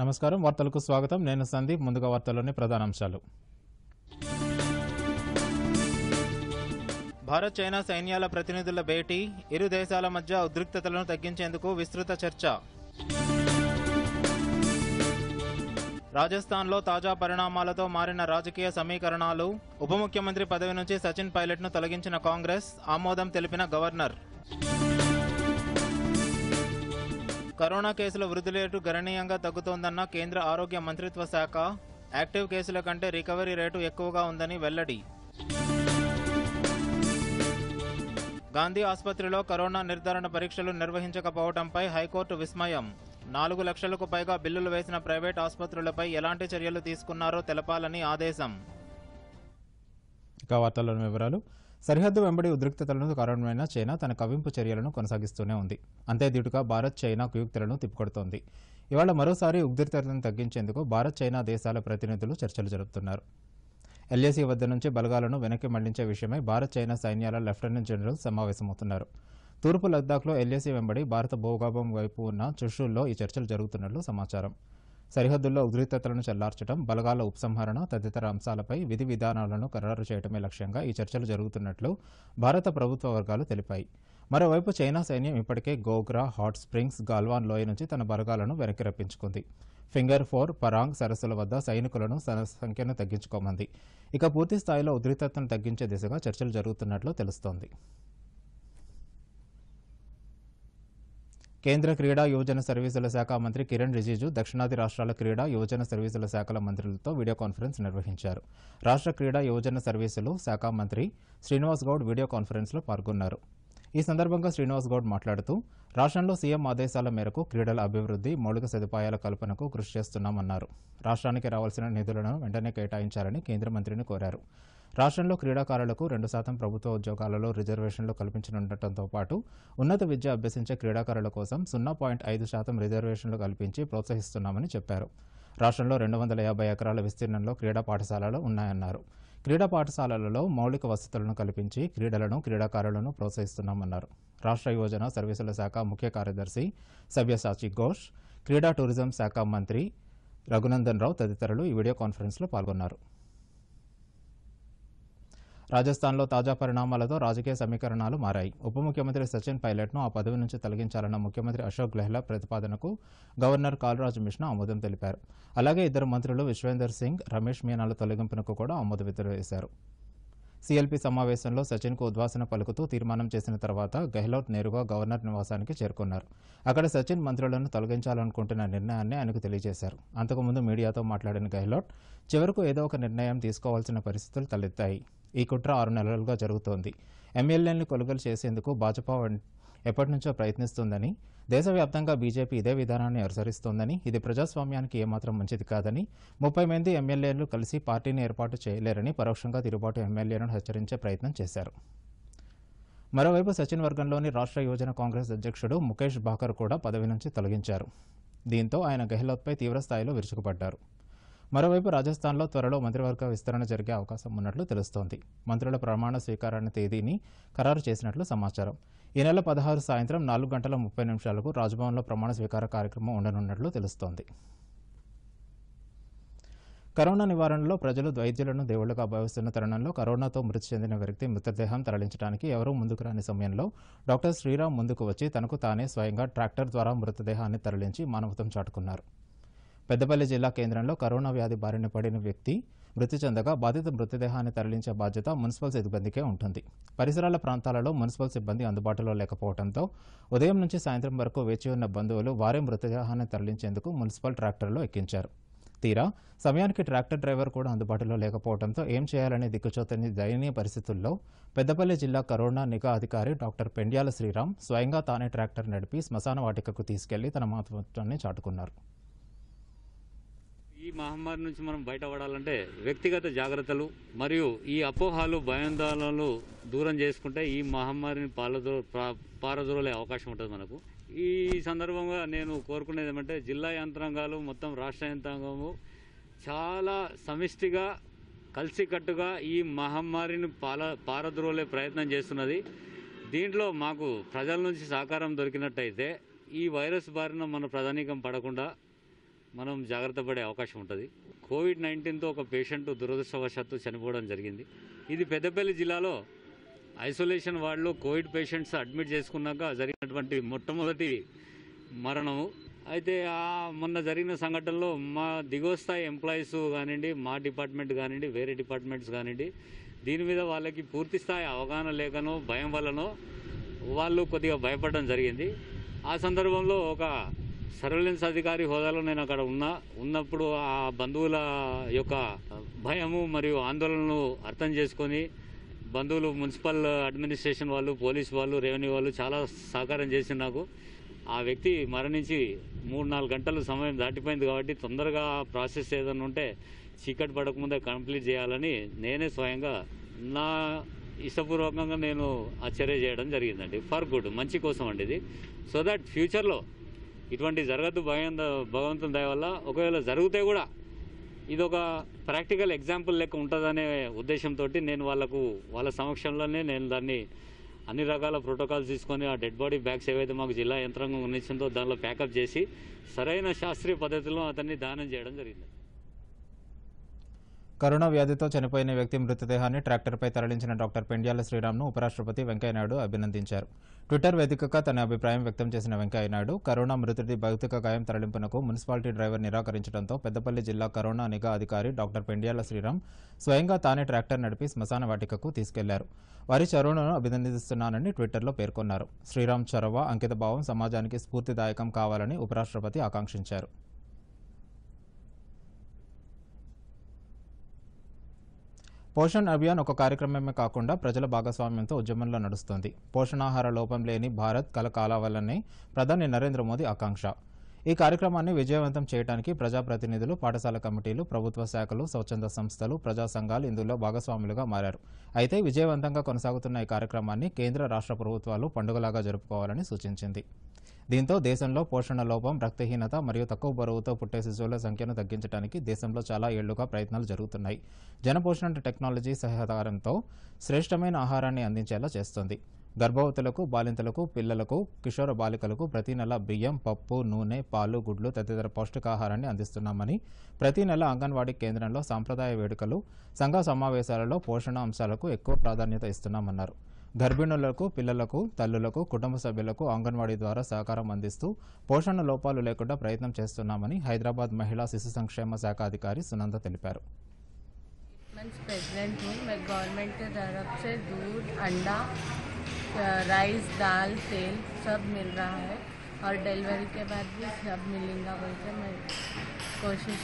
నమస్కారం వార్తలకు స్వాగతం నేను సందీప్ ముందుగా వార్తల్లోని ప్రధానాంశాలు భారత్ చైనా సైన్యాల ప్రతినిధుల భేటీ ఇరు దేశాల మధ్య ఉద్రిక్తతలను తగ్గించేందుకు విస్తృత చర్చ రాజస్థాన్లో తాజా పరిణామాలతో మారిన రాజకీయ సమీకరణాలు ఉప ముఖ్యమంత్రి పదవి నుంచి సచిన్ పైలట్ను తొలగించిన కాంగ్రెస్ ఆమోదం తెలిపిన గవర్నర్ కరోనా కేసుల వృద్ధి రేటు గణనీయంగా తగ్గుతోందన్న కేంద్ర ఆరోగ్య మంత్రిత్వ శాఖ యాక్టివ్ కేసుల కంటే రికవరీ రేటు ఎక్కువగా ఉందని వెల్లడి గాంధీ ఆసుపత్రిలో కరోనా నిర్ధారణ పరీక్షలు నిర్వహించకపోవడంపై హైకోర్టు విస్మయం నాలుగు లక్షలకు పైగా బిల్లులు వేసిన ప్రైవేట్ ఆసుపత్రులపై ఎలాంటి చర్యలు తీసుకున్నారో తెలపాలని ఆదేశం వార్తల్లోని వివరాలు సరిహద్దు వెంబడి ఉద్రిక్తతలను కారణమైన చైనా తన కవింపు చర్యలను కొనసాగిస్తూనే ఉంది అంతే దీటుగా భారత్ చైనా కుయుక్తులను తిప్పికొడుతోంది ఇవాళ మరోసారి ఉద్రిక్తతను తగ్గించేందుకు భారత్ చైనా దేశాల ప్రతినిధులు చర్చలు జరుపుతున్నారు ఎల్ఏసీ వద్ద నుంచి బలగాలను వెనక్కి మళ్లించే విషయమై భారత్ చైనా సైన్యాల లెఫ్టినెంట్ జనరల్ సమావేశమవుతున్నారు తూర్పు లద్దాఖ్లో ఎల్ఏసీ వెంబడి భారత భూగాభం వైపు ఉన్న చుషూల్లో ఈ చర్చలు జరుగుతున్నట్లు సమాచారం సరిహద్దుల్లో ఉధృతతలను చల్లార్చడం బలగాల ఉపసంహరణ తదితర అంశాలపై విధి విధానాలను ఖరారు చేయడమే లక్ష్యంగా ఈ చర్చలు జరుగుతున్నట్లు భారత ప్రభుత్వ వర్గాలు తెలిపాయి మరోవైపు చైనా సైన్యం ఇప్పటికే గోగ్రా హాట్ స్ప్రింగ్స్ గాల్వాన్ లోయ నుంచి తన బలగాలను వెనక్కి రప్పించుకుంది ఫింగర్ ఫోర్ పరాంగ్ సరస్సుల వద్ద సైనికులను సంఖ్యను తగ్గించుకోమంది ఇక పూర్తి స్థాయిలో ఉద్రిక్తతను తగ్గించే దిశగా చర్చలు జరుగుతున్నట్లు తెలుస్తోంది కేంద్ర క్రీడా యువజన సర్వీసుల శాఖ మంత్రి కిరణ్ రిజిజు దక్షిణాది రాష్ట్రాల క్రీడా యువజన సర్వీసుల శాఖల మంత్రులతో వీడియో కాన్ఫరెన్స్ నిర్వహించారు రాష్ట్ర క్రీడా యువజన సర్వీసులు శాఖ మంత్రి శ్రీనివాస్ గౌడ్ వీడియో కాన్ఫరెన్స్లో పాల్గొన్నారు ఈ సందర్భంగా శ్రీనివాస్ గౌడ్ మాట్లాడుతూ రాష్ట్రంలో సీఎం ఆదేశాల మేరకు క్రీడల అభివృద్ధి మౌలిక సదుపాయాల కల్పనకు కృషి చేస్తున్నామన్నారు రాష్ట్రానికి రావాల్సిన నిధులను వెంటనే కేటాయించాలని కేంద్ర మంత్రిని కోరారు రాష్ట్రంలో క్రీడాకారులకు రెండు శాతం ప్రభుత్వ ఉద్యోగాలలో రిజర్వేషన్లు కల్పించనుండటంతో పాటు ఉన్నత విద్య అభ్యసించే క్రీడాకారుల కోసం సున్నా పాయింట్ ఐదు శాతం రిజర్వేషన్లు కల్పించి ప్రోత్సహిస్తున్నామని చెప్పారు రాష్ట్రంలో రెండు వందల యాభై ఎకరాల విస్తీర్ణంలో క్రీడా పాఠశాలలు ఉన్నాయన్నారు క్రీడా పాఠశాలలలో మౌలిక వసతులను కల్పించి క్రీడలను క్రీడాకారులను ప్రోత్సహిస్తున్నామన్నారు రాష్ట్ర యువజన సర్వీసుల శాఖ ముఖ్య కార్యదర్శి సవ్యసాచి ఘోష్ క్రీడా టూరిజం శాఖ మంత్రి రఘునందన్ రావు తదితరులు ఈ వీడియో కాన్ఫరెన్స్లో పాల్గొన్నారు రాజస్థాన్లో తాజా పరిణామాలతో రాజకీయ సమీకరణాలు మారాయి ఉప ముఖ్యమంత్రి సచిన్ పైలట్ను ఆ పదవి నుంచి తొలగించాలన్న ముఖ్యమంత్రి అశోక్ గెహ్లా ప్రతిపాదనకు గవర్నర్ కాల్రాజ్ మిశ్రా ఆమోదం తెలిపారు అలాగే ఇద్దరు మంత్రులు విశ్వేందర్ సింగ్ రమేష్ మీనాల తొలగింపునకు కూడా ఆమోద విద్యవేశారు సీఎల్పీ సమావేశంలో సచిన్కు ఉద్వాసన పలుకుతూ తీర్మానం చేసిన తర్వాత గెహ్లోట్ నేరుగా గవర్నర్ నివాసానికి చేరుకున్నారు అక్కడ సచిన్ మంత్రులను తొలగించాలనుకుంటున్న నిర్ణయాన్ని ఆయనకు తెలియజేశారు అంతకుముందు మీడియాతో మాట్లాడిన గెహ్లోట్ చివరకు ఏదో ఒక నిర్ణయం తీసుకోవాల్సిన పరిస్థితులు తలెత్తాయి ఈ కుట్ర ఆరు నెలలుగా జరుగుతోంది ఎమ్మెల్యేలను కొలుగోలు చేసేందుకు భాజపా ఎప్పటి నుంచో ప్రయత్నిస్తోందని దేశవ్యాప్తంగా బీజేపీ ఇదే విధానాన్ని అనుసరిస్తోందని ఇది ప్రజాస్వామ్యానికి ఏమాత్రం మంచిది కాదని ముప్పై మంది ఎమ్మెల్యేలు కలిసి పార్టీని ఏర్పాటు చేయలేరని పరోక్షంగా తిరుగుబాటు ఎమ్మెల్యేలను హెచ్చరించే ప్రయత్నం చేశారు మరోవైపు సచిన్ వర్గంలోని రాష్ట్ర యువజన కాంగ్రెస్ అధ్యక్షుడు ముఖేష్ బాకర్ కూడా పదవి నుంచి తొలగించారు దీంతో ఆయన గెహ్లోత్పై తీవ్రస్థాయిలో విరుచుకుపడ్డారు మరోవైపు రాజస్థాన్లో త్వరలో మంత్రివర్గ విస్తరణ జరిగే అవకాశం ఉన్నట్లు తెలుస్తోంది మంత్రుల ప్రమాణ స్వీకారాన్ని తేదీని ఖరారు చేసినట్లు సమాచారం ఈ నెల పదహారు సాయంత్రం నాలుగు గంటల ముప్పై నిమిషాలకు రాజ్భవన్లో ప్రమాణ స్వీకార కార్యక్రమం ఉండనున్నట్లు తెలుస్తోంది కరోనా నివారణలో ప్రజలు వైద్యులను దేవుళ్లుగా భావిస్తున్న తరుణంలో కరోనాతో మృతి చెందిన వ్యక్తి మృతదేహం తరలించడానికి ఎవరూ ముందుకు రాని సమయంలో డాక్టర్ శ్రీరామ్ ముందుకు వచ్చి తనకు తానే స్వయంగా ట్రాక్టర్ ద్వారా మృతదేహాన్ని తరలించి మానవతం చాటుకున్నారు పెద్దపల్లి జిల్లా కేంద్రంలో కరోనా వ్యాధి బారిన పడిన వ్యక్తి మృతి చెందగా బాధిత మృతదేహాన్ని తరలించే బాధ్యత మున్సిపల్ సిబ్బందికే ఉంటుంది పరిసరాల ప్రాంతాలలో మున్సిపల్ సిబ్బంది అందుబాటులో లేకపోవడంతో ఉదయం నుంచి సాయంత్రం వరకు వేచి ఉన్న బంధువులు వారే మృతదేహాన్ని తరలించేందుకు మున్సిపల్ ట్రాక్టర్లో ఎక్కించారు తీరా సమయానికి ట్రాక్టర్ డ్రైవర్ కూడా అందుబాటులో లేకపోవడంతో ఏం చేయాలనే దిక్కుచోతని దయనీయ పరిస్థితుల్లో పెద్దపల్లి జిల్లా కరోనా నిఘా అధికారి డాక్టర్ పెండ్యాల శ్రీరామ్ స్వయంగా తానే ట్రాక్టర్ నడిపి శ్మశాన వాటికకు తీసుకెళ్లి తన మాతృత్వాన్ని చాటుకున్నారు ఈ మహమ్మారి నుంచి మనం బయటపడాలంటే వ్యక్తిగత జాగ్రత్తలు మరియు ఈ అపోహాలు భయాందోళనలు దూరం చేసుకుంటే ఈ మహమ్మారిని పాలదో పారదోలే అవకాశం ఉంటుంది మనకు ఈ సందర్భంగా నేను కోరుకునేది ఏమంటే జిల్లా యంత్రాంగాలు మొత్తం రాష్ట్ర యంత్రాంగము చాలా సమిష్టిగా కలిసికట్టుగా ఈ మహమ్మారిని పాల పారద్రోలే ప్రయత్నం చేస్తున్నది దీంట్లో మాకు ప్రజల నుంచి సహకారం దొరికినట్టయితే ఈ వైరస్ బారిన మన ప్రధానికం పడకుండా మనం జాగ్రత్త పడే అవకాశం ఉంటుంది కోవిడ్ నైన్టీన్తో ఒక పేషెంట్ దురదృష్టవశాత్తు చనిపోవడం జరిగింది ఇది పెద్దపల్లి జిల్లాలో ఐసోలేషన్ వార్డులో కోవిడ్ పేషెంట్స్ అడ్మిట్ చేసుకున్నాక జరిగినటువంటి మొట్టమొదటి మరణము అయితే ఆ మొన్న జరిగిన సంఘటనలో మా దిగువ స్థాయి ఎంప్లాయీస్ కానివ్వండి మా డిపార్ట్మెంట్ కానివ్వండి వేరే డిపార్ట్మెంట్స్ కానివ్వండి దీని మీద వాళ్ళకి పూర్తి స్థాయి అవగాహన లేకనో భయం వల్లనో వాళ్ళు కొద్దిగా భయపడడం జరిగింది ఆ సందర్భంలో ఒక సర్వేలెన్స్ అధికారి హోదాలో నేను అక్కడ ఉన్నా ఉన్నప్పుడు ఆ బంధువుల యొక్క భయము మరియు ఆందోళనను అర్థం చేసుకొని బంధువులు మున్సిపల్ అడ్మినిస్ట్రేషన్ వాళ్ళు పోలీస్ వాళ్ళు రెవెన్యూ వాళ్ళు చాలా సహకారం చేసి నాకు ఆ వ్యక్తి మరణించి మూడు నాలుగు గంటలు సమయం దాటిపోయింది కాబట్టి తొందరగా ప్రాసెస్ ఏదైనా ఉంటే చీకటి పడకముందే కంప్లీట్ చేయాలని నేనే స్వయంగా నా ఇష్టపూర్వకంగా నేను ఆ చర్య చేయడం జరిగిందండి ఫర్ గుడ్ మంచి కోసం అండి ఇది సో దట్ ఫ్యూచర్లో ఇటువంటి జరగదు భగవంత భగవంతుని దయ వల్ల ఒకవేళ జరిగితే కూడా ఇది ఒక ప్రాక్టికల్ ఎగ్జాంపుల్ లెక్క ఉంటుందనే ఉద్దేశంతో నేను వాళ్లకు వాళ్ళ సమక్షంలోనే నేను దాన్ని అన్ని రకాల ప్రోటోకాల్స్ తీసుకొని ఆ డెడ్ బాడీ బ్యాగ్స్ ఏవైతే మాకు జిల్లా యంత్రాంగం అందించిందో దానిలో ప్యాకప్ చేసి సరైన శాస్త్రీయ పద్ధతిలో అతన్ని దానం చేయడం జరిగింది కరోనా వ్యాధితో చనిపోయిన వ్యక్తి మృతదేహాన్ని ట్రాక్టర్పై తరలించిన డాక్టర్ పెండ్యాల శ్రీరామ్ను ఉపరాష్ట్రపతి వెంకయ్యనాయుడు అభినందించారు ట్విట్టర్ వేదికగా తన అభిప్రాయం వ్యక్తం చేసిన వెంకయ్యనాయుడు కరోనా మృతుడి భౌతిక గాయం తరలింపునకు మున్సిపాలిటీ డ్రైవర్ నిరాకరించడంతో పెద్దపల్లి జిల్లా కరోనా నిఘా అధికారి డాక్టర్ పెండ్యాల శ్రీరామ్ స్వయంగా తానే ట్రాక్టర్ నడిపి శ్మశాన వాటికకు తీసుకెళ్లారు వారి చొరవను అభినందిస్తున్నానని ట్విట్టర్లో పేర్కొన్నారు శ్రీరామ్ చొరవ అంకితభావం సమాజానికి స్ఫూర్తిదాయకం కావాలని ఉపరాష్ట్రపతి ఆకాంక్షించారు పోషణ్ అభియాన్ ఒక కార్యక్రమమే కాకుండా ప్రజల భాగస్వామ్యంతో ఉద్యమంలో నడుస్తోంది పోషణాహార లోపం లేని భారత్ కల కాలవాలని ప్రధాని నరేంద్ర మోదీ ఆకాంక్ష ఈ కార్యక్రమాన్ని విజయవంతం చేయడానికి ప్రజాప్రతినిధులు పాఠశాల కమిటీలు ప్రభుత్వ శాఖలు స్వచ్ఛంద సంస్థలు ప్రజా సంఘాలు ఇందులో భాగస్వాములుగా మారారు అయితే విజయవంతంగా కొనసాగుతున్న ఈ కార్యక్రమాన్ని కేంద్ర రాష్ట్ర ప్రభుత్వాలు పండుగలాగా జరుపుకోవాలని సూచించింది దీంతో దేశంలో పోషణ లోపం రక్తహీనత మరియు తక్కువ బరువుతో పుట్టే శిశువుల సంఖ్యను తగ్గించడానికి దేశంలో చాలా ఏళ్లుగా ప్రయత్నాలు జరుగుతున్నాయి జనపోషణ టెక్నాలజీ సహకారంతో శ్రేష్టమైన ఆహారాన్ని అందించేలా చేస్తుంది గర్భవతులకు బాలింతలకు పిల్లలకు కిషోర బాలికలకు ప్రతి నెల బియ్యం పప్పు నూనె పాలు గుడ్లు తదితర పౌష్టికాహారాన్ని అందిస్తున్నామని ప్రతి నెల అంగన్వాడీ కేంద్రంలో సాంప్రదాయ వేడుకలు సంఘ సమావేశాలలో పోషణ అంశాలకు ఎక్కువ ప్రాధాన్యత ఇస్తున్నామన్నారు గర్భిణులకు పిల్లలకు తల్లులకు కుటుంబ సభ్యులకు అంగన్వాడీ ద్వారా సహకారం అందిస్తూ పోషణ లోపాలు లేకుండా ప్రయత్నం చేస్తున్నామని హైదరాబాద్ మహిళా శిశు సంక్షేమ శాఖ అధికారి సునంద తెలిపారు प्रेग्नेंट हूँ मैं गवर्नमेंट की तरफ से दूध अंडा राइस दाल तेल सब मिल रहा है और डिलीवरी के बाद भी सब मिलेगा बोल के मैं कोशिश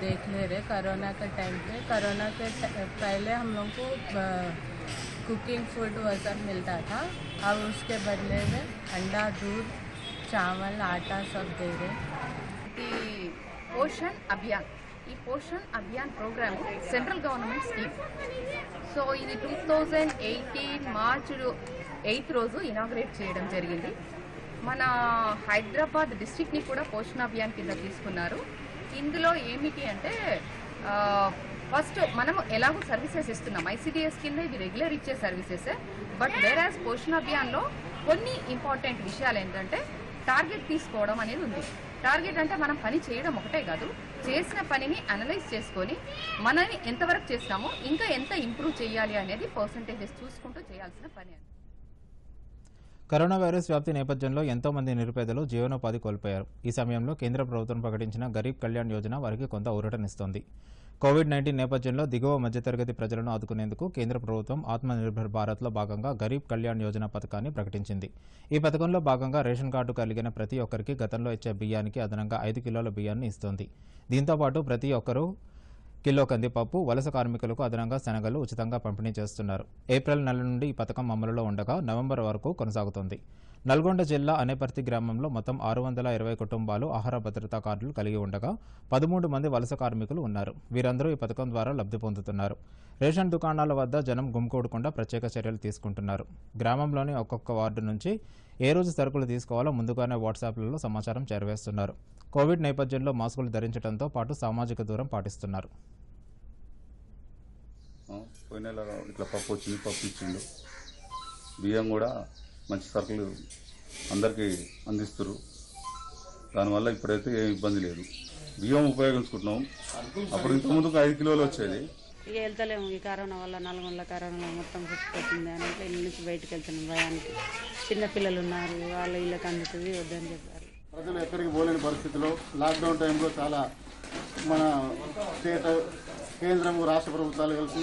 देखने रहे कोरोना के टाइम पे कोरोना के पहले हम लोग को कुकिंग फूड वह सब मिलता था अब उसके बदले में अंडा दूध चावल आटा सब दे रहे पोषण अभियान ఈ Poshan Abhiyaan programme central government scheme so ఇది two thousand eighteen March eighth రోజు ఇనాగ్రేట్ చేయడం జరిగింది మన హైదరాబాద్ డిస్టిక్ని కూడా పోషణ అభియాన్ కింద తీసుకున్నారు ఇందులో ఏమిటి అంటే ఫస్ట్ మనము ఎలాగో సర్వీసెస్ ఇస్తున్నాం ఐసీడిఎస్ కింద ఇది రెగ్యులర్ ఇచ్చే సర్వీసెస్ బట్ వేర్ యాజ్ పోషణ అభియాన్లో కొన్ని ఇంపార్టెంట్ విషయాలు ఏంటంటే టార్గెట్ తీసుకోవడం అనేది ఉంది టార్గెట్ అంటే మనం పని చేయడం ఒకటే కాదు చేసిన పనిని అనలైజ్ చేసుకొని మనల్ని ఎంతవరకు చేస్తామో ఇంకా ఎంత ఇంప్రూవ్ చేయాలి అనేది పర్సంటేజెస్ చూసుకుంటూ చేయాల్సిన పని కరోనా వైరస్ వ్యాప్తి నేపథ్యంలో ఎంతో మంది నిరుపేదలు జీవనోపాధి కోల్పోయారు ఈ సమయంలో కేంద్ర ప్రభుత్వం ప్రకటించిన గరీబ్ కళ్యాణ్ యోజన వారికి కొంత ఊరటనిస్తోంది కోవిడ్ నైన్టీన్ నేపథ్యంలో దిగువ మధ్యతరగతి ప్రజలను ఆదుకునేందుకు కేంద్ర ప్రభుత్వం ఆత్మనిర్భర్ భారత్లో భాగంగా గరీబ్ కళ్యాణ్ యోజన పథకాన్ని ప్రకటించింది ఈ పథకంలో భాగంగా రేషన్ కార్డు కలిగిన ప్రతి ఒక్కరికి గతంలో ఇచ్చే బియ్యానికి అదనంగా ఐదు కిలోల బియ్యాన్ని ఇస్తోంది దీంతోపాటు ప్రతి ఒక్కరూ కిలో కందిపప్పు వలస కార్మికులకు అదనంగా శనగలు ఉచితంగా పంపిణీ చేస్తున్నారు ఏప్రిల్ నెల నుండి ఈ పథకం అమలులో ఉండగా నవంబర్ వరకు కొనసాగుతుంది నల్గొండ జిల్లా అనేపర్తి గ్రామంలో మొత్తం ఆరు వందల ఇరవై కుటుంబాలు ఆహార భద్రతా కార్డులు కలిగి ఉండగా పదమూడు మంది వలస కార్మికులు ఉన్నారు వీరందరూ ఈ పథకం ద్వారా లబ్ధి పొందుతున్నారు రేషన్ దుకాణాల వద్ద జనం గుమ్కూడకుండా ప్రత్యేక చర్యలు తీసుకుంటున్నారు గ్రామంలోని ఒక్కొక్క వార్డు నుంచి ఏ రోజు సరుకులు తీసుకోవాలో ముందుగానే వాట్సాప్లలో సమాచారం చేరవేస్తున్నారు కోవిడ్ నేపథ్యంలో మాస్కులు ధరించడంతో పాటు సామాజిక దూరం పాటిస్తున్నారు పోయిన ఇట్లా పప్పు వచ్చింది పప్పు ఇచ్చిండు బియ్యం కూడా మంచి సరుకులు అందరికీ అందిస్తారు దానివల్ల ఇప్పుడైతే ఏమి ఇబ్బంది లేదు బియ్యం ఉపయోగించుకుంటున్నాం అప్పుడు ఇంతకుముందుకు ఐదు కిలోలు వచ్చేది ఇక వెళ్తలేము ఈ కరోనా వల్ల నల్గొండల కరోనా మొత్తం చుట్టుకొచ్చింది అని ఇట్లా ఇల్లు నుంచి బయటకు వెళ్తున్నాం భయానికి చిన్నపిల్లలు ఉన్నారు వాళ్ళ ఇళ్ళకి అందుతుంది వద్దని చెప్పారు ప్రజలు ఎక్కడికి పోలేని పరిస్థితిలో లాక్డౌన్ టైంలో చాలా మన స్టేట్ కేంద్రం రాష్ట్ర ప్రభుత్వాలు కలిసి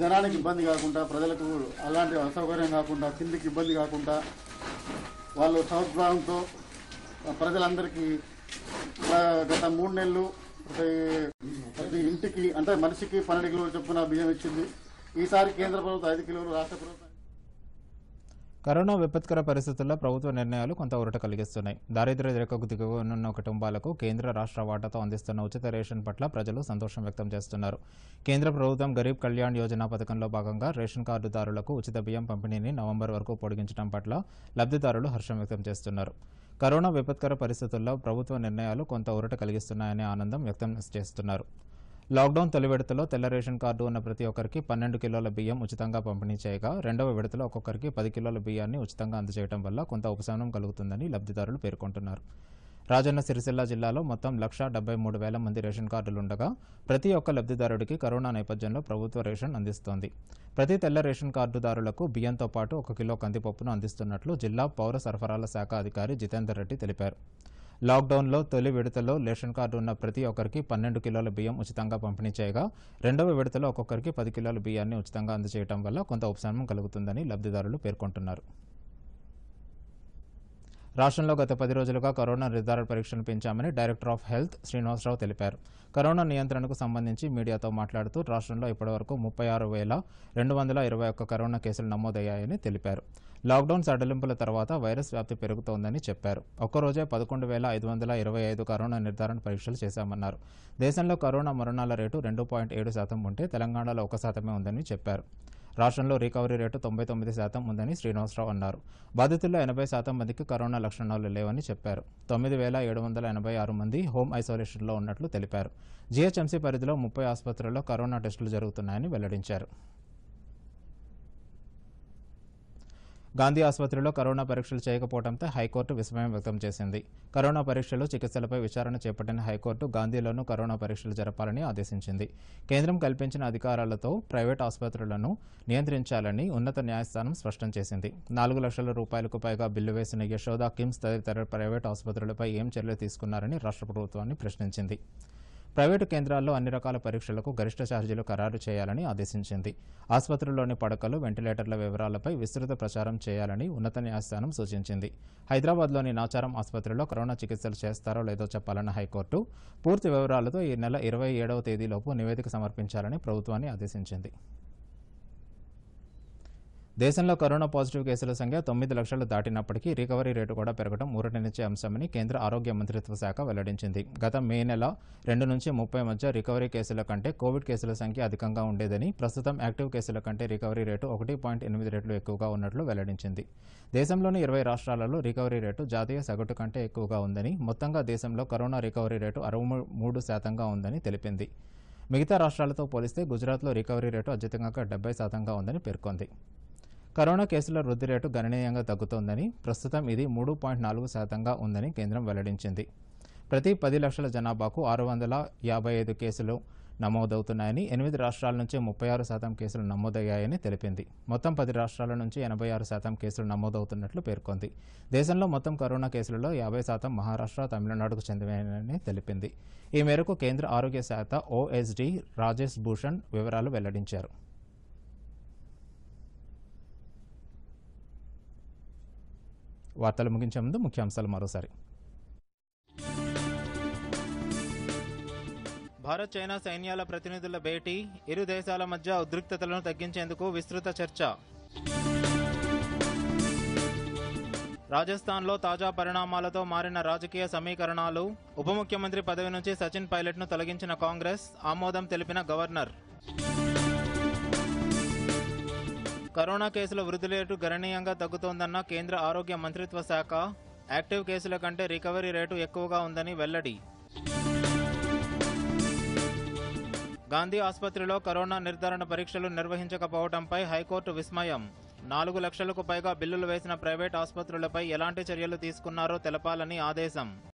జనానికి ఇబ్బంది కాకుండా ప్రజలకు అలాంటి అసౌకర్యం కాకుండా కిందికి ఇబ్బంది కాకుండా వాళ్ళు సౌద్భావంతో ప్రజలందరికీ గత మూడు నెలలు ప్రతి ఇంటికి అంటే మనిషికి పన్నెండు కిలోలు చొప్పున బియ్యం ఇచ్చింది ఈసారి కేంద్ర ప్రభుత్వం ఐదు కిలోలు రాష్ట్ర ప్రభుత్వం కరోనా విపత్కర పరిస్థితుల్లో ప్రభుత్వ నిర్ణయాలు కొంత ఉరట కలిగిస్తున్నాయి దారిద్ర్య రేఖకు దిగువనున్న కుటుంబాలకు కేంద్ర రాష్ట్ర వాటాతో అందిస్తున్న ఉచిత రేషన్ పట్ల ప్రజలు సంతోషం వ్యక్తం చేస్తున్నారు కేంద్ర ప్రభుత్వం గరీబ్ కళ్యాణ్ యోజన పథకంలో భాగంగా రేషన్ కార్డుదారులకు ఉచిత బియ్యం పంపిణీని నవంబర్ వరకు పొడిగించడం పట్ల లబ్ధిదారులు హర్షం వ్యక్తం చేస్తున్నారు కరోనా విపత్కర పరిస్థితుల్లో ప్రభుత్వ నిర్ణయాలు కొంత ఉరట కలిగిస్తున్నాయనే ఆనందం వ్యక్తం చేస్తున్నారు లాక్డౌన్ తొలి విడతలో తెల్ల రేషన్ కార్డు ఉన్న ప్రతి ఒక్కరికి పన్నెండు కిలోల బియ్యం ఉచితంగా పంపిణీ చేయగా రెండవ విడతలో ఒక్కొక్కరికి పది కిలోల బియ్యాన్ని ఉచితంగా అందజేయడం వల్ల కొంత ఉపశమనం కలుగుతుందని లబ్దిదారులు పేర్కొంటున్నారు రాజన్న సిరిసిల్ల జిల్లాలో మొత్తం లక్ష డెబ్బై మూడు వేల మంది రేషన్ కార్డులుండగా ప్రతి ఒక్క లబ్దిదారుడికి కరోనా నేపథ్యంలో ప్రభుత్వ రేషన్ అందిస్తోంది ప్రతి తెల్ల రేషన్ కార్డుదారులకు బియ్యంతో పాటు ఒక కిలో కందిపప్పును అందిస్తున్నట్లు జిల్లా పౌర సరఫరాల శాఖ అధికారి జితేందర్ రెడ్డి తెలిపారు లాక్డౌన్లో తొలి విడతలో రేషన్ కార్డు ఉన్న ప్రతి ఒక్కరికి పన్నెండు కిలోల బియ్యం ఉచితంగా పంపిణీ చేయగా రెండవ విడతలో ఒక్కొక్కరికి పది కిలోల బియ్యాన్ని ఉచితంగా అందజేయడం వల్ల కొంత ఉపశమనం కలుగుతుందని లబ్దిదారులు పేర్కొంటున్నారు రాష్ట్రంలో గత పది రోజులుగా కరోనా నిర్ధారణ పరీక్షలు పెంచామని డైరెక్టర్ ఆఫ్ హెల్త్ శ్రీనివాసరావు తెలిపారు కరోనా నియంత్రణకు సంబంధించి మీడియాతో మాట్లాడుతూ రాష్ట్రంలో ఇప్పటివరకు ముప్పై ఆరు వేల రెండు వందల ఇరవై ఒక్క కరోనా కేసులు నమోదయ్యాయని తెలిపారు లాక్డౌన్ సడలింపుల తర్వాత వైరస్ వ్యాప్తి పెరుగుతోందని చెప్పారు ఒక్కరోజే పదకొండు వేల ఐదు వందల ఇరవై ఐదు కరోనా నిర్ధారణ పరీక్షలు చేశామన్నారు దేశంలో కరోనా మరణాల రేటు రెండు పాయింట్ ఏడు శాతం ఉంటే తెలంగాణలో ఒక శాతమే ఉందని చెప్పారు రాష్ట్రంలో రికవరీ రేటు తొంభై తొమ్మిది శాతం ఉందని శ్రీనివాసరావు అన్నారు బాధితుల్లో ఎనభై శాతం మందికి కరోనా లక్షణాలు లేవని చెప్పారు తొమ్మిది వేల ఏడు వందల ఎనభై ఆరు మంది హోమ్ ఐసోలేషన్లో ఉన్నట్లు తెలిపారు జీహెచ్ఎంసీ పరిధిలో ముప్పై ఆసుపత్రుల్లో కరోనా టెస్టులు జరుగుతున్నాయని వెల్లడించారు గాంధీ ఆసుపత్రిలో కరోనా పరీక్షలు చేయకపోవడంతో హైకోర్టు విస్మయం వ్యక్తం చేసింది కరోనా పరీక్షలు చికిత్సలపై విచారణ చేపట్టిన హైకోర్టు గాంధీలోనూ కరోనా పరీక్షలు జరపాలని ఆదేశించింది కేంద్రం కల్పించిన అధికారాలతో ప్రైవేట్ ఆసుపత్రులను నియంత్రించాలని ఉన్నత న్యాయస్థానం స్పష్టం చేసింది నాలుగు లక్షల రూపాయలకు పైగా బిల్లు వేసిన యశోదా కిమ్స్ తదితర ప్రైవేట్ ఆసుపత్రులపై ఏం చర్యలు తీసుకున్నారని రాష్ట్ర ప్రభుత్వాన్ని ప్రశ్నించింది ప్రైవేటు కేంద్రాల్లో అన్ని రకాల పరీక్షలకు గరిష్ట ఛార్జీలు ఖరారు చేయాలని ఆదేశించింది ఆసుపత్రుల్లోని పడకలు వెంటిలేటర్ల వివరాలపై విస్తృత ప్రచారం చేయాలని ఉన్నత న్యాయస్థానం సూచించింది హైదరాబాద్లోని నాచారం ఆసుపత్రిలో కరోనా చికిత్సలు చేస్తారో లేదో చెప్పాలన్న హైకోర్టు పూర్తి వివరాలతో ఈ నెల ఇరవై ఏడవ తేదీలోపు నివేదిక సమర్పించాలని ప్రభుత్వాన్ని ఆదేశించింది దేశంలో కరోనా పాజిటివ్ కేసుల సంఖ్య తొమ్మిది లక్షలు దాటినప్పటికీ రికవరీ రేటు కూడా పెరగడం ఊరటనిచ్చే అంశమని కేంద్ర ఆరోగ్య మంత్రిత్వ శాఖ వెల్లడించింది గత మే నెల రెండు నుంచి ముప్పై మధ్య రికవరీ కేసుల కంటే కోవిడ్ కేసుల సంఖ్య అధికంగా ఉండేదని ప్రస్తుతం యాక్టివ్ కేసుల కంటే రికవరీ రేటు ఒకటి పాయింట్ ఎనిమిది రెట్లు ఎక్కువగా ఉన్నట్లు వెల్లడించింది దేశంలోని ఇరవై రాష్ట్రాలలో రికవరీ రేటు జాతీయ సగటు కంటే ఎక్కువగా ఉందని మొత్తంగా దేశంలో కరోనా రికవరీ రేటు అరవై మూడు శాతంగా ఉందని తెలిపింది మిగతా రాష్ట్రాలతో పోలిస్తే గుజరాత్లో రికవరీ రేటు అత్యధికంగా డెబ్బై శాతంగా ఉందని పేర్కొంది కరోనా కేసుల వృద్ధి రేటు గణనీయంగా తగ్గుతోందని ప్రస్తుతం ఇది మూడు పాయింట్ నాలుగు శాతంగా ఉందని కేంద్రం వెల్లడించింది ప్రతి పది లక్షల జనాభాకు ఆరు వందల యాభై ఐదు కేసులు నమోదవుతున్నాయని ఎనిమిది రాష్ట్రాల నుంచి ముప్పై ఆరు శాతం కేసులు నమోదయ్యాయని తెలిపింది మొత్తం పది రాష్ట్రాల నుంచి ఎనభై ఆరు శాతం కేసులు నమోదవుతున్నట్లు పేర్కొంది దేశంలో మొత్తం కరోనా కేసులలో యాభై శాతం మహారాష్ట్ర తమిళనాడుకు చెందినని తెలిపింది ఈ మేరకు కేంద్ర ఆరోగ్య శాఖ ఓఎస్డీ రాజేష్ భూషణ్ వివరాలు వెల్లడించారు వార్తలు ముగించే ముందు ముఖ్యాంశాలు మరోసారి భారత్ చైనా సైన్యాల ప్రతినిధుల భేటీ ఇరు దేశాల మధ్య ఉద్రిక్తతలను తగ్గించేందుకు విస్తృత చర్చ రాజస్థాన్లో తాజా పరిణామాలతో మారిన రాజకీయ సమీకరణాలు ఉప ముఖ్యమంత్రి పదవి నుంచి సచిన్ పైలట్ను తొలగించిన కాంగ్రెస్ ఆమోదం తెలిపిన గవర్నర్ కరోనా కేసుల వృద్ధి రేటు గణనీయంగా తగ్గుతోందన్న కేంద్ర ఆరోగ్య మంత్రిత్వ శాఖ యాక్టివ్ కేసుల కంటే రికవరీ రేటు ఎక్కువగా ఉందని వెల్లడి గాంధీ ఆసుపత్రిలో కరోనా నిర్ధారణ పరీక్షలు నిర్వహించకపోవడంపై హైకోర్టు విస్మయం నాలుగు లక్షలకు పైగా బిల్లులు వేసిన ప్రైవేట్ ఆసుపత్రులపై ఎలాంటి చర్యలు తీసుకున్నారో తెలపాలని ఆదేశం